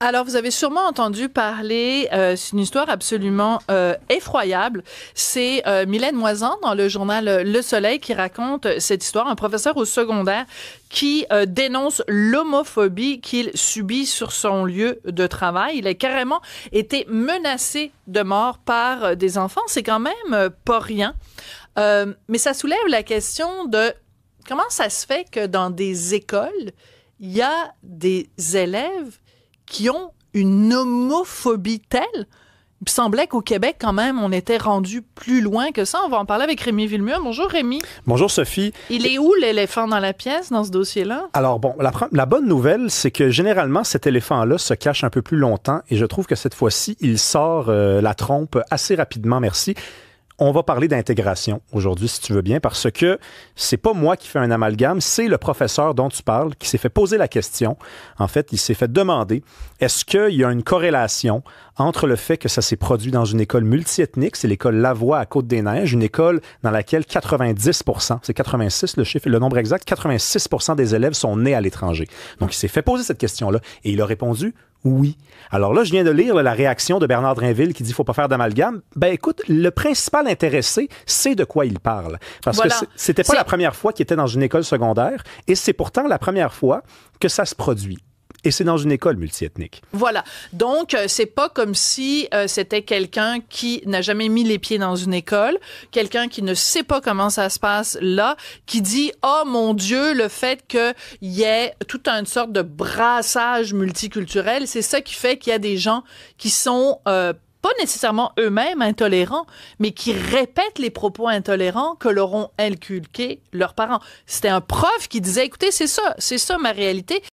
Alors, vous avez sûrement entendu parler, euh, c'est une histoire absolument euh, effroyable. C'est euh, Mylène Moisan dans le journal Le Soleil qui raconte cette histoire. Un professeur au secondaire qui dénonce l'homophobie qu'il subit sur son lieu de travail. Il a carrément été menacé de mort par des enfants. C'est quand même pas rien. mais ça soulève la question de comment ça se fait que dans des écoles, il y a des élèves qui ont une homophobie telle. Il semblait qu'au Québec, quand même, on était rendu plus loin que ça. On va en parler avec Rémi Villemur. Bonjour, Rémi. Bonjour, Sophie. Il est où l'éléphant dans la pièce dans ce dossier-là? Alors, bon, la, bonne nouvelle, c'est que généralement, cet éléphant-là se cache un peu plus longtemps et je trouve que cette fois-ci, il sort euh, la trompe assez rapidement, merci. On va parler d'intégration aujourd'hui, si tu veux bien, parce que c'est pas moi qui fais un amalgame, c'est le professeur dont tu parles qui s'est fait poser la question. En fait, il s'est fait demander est-ce qu'il y a une corrélation entre le fait que ça s'est produit dans une école multiethnique, c'est l'école Lavoie à Côte-des-Neiges, une école dans laquelle 90 c'est 86 le chiffre, le nombre exact, 86 des élèves sont nés à l'étranger. Donc, il s'est fait poser cette question-là et il a répondu oui. Alors là, je viens de lire la réaction de Bernard Drinville qui dit faut pas faire d'amalgame. Ben écoute, le principal intéressé c'est de quoi il parle parce que que c'était pas la première fois qu'il était dans une école secondaire et c'est pourtant la première fois que ça se produit et c'est dans une école multiethnique. Voilà. Donc, euh, c'est pas comme si euh, c'était quelqu'un qui n'a jamais mis les pieds dans une école, quelqu'un qui ne sait pas comment ça se passe là, qui dit oh mon Dieu, le fait qu'il y ait toute une sorte de brassage multiculturel, c'est ça qui fait qu'il y a des gens qui sont euh, pas nécessairement eux-mêmes intolérants, mais qui répètent les propos intolérants que leur ont inculqués leurs parents. C'était un prof qui disait, écoutez, c'est ça, c'est ça ma réalité.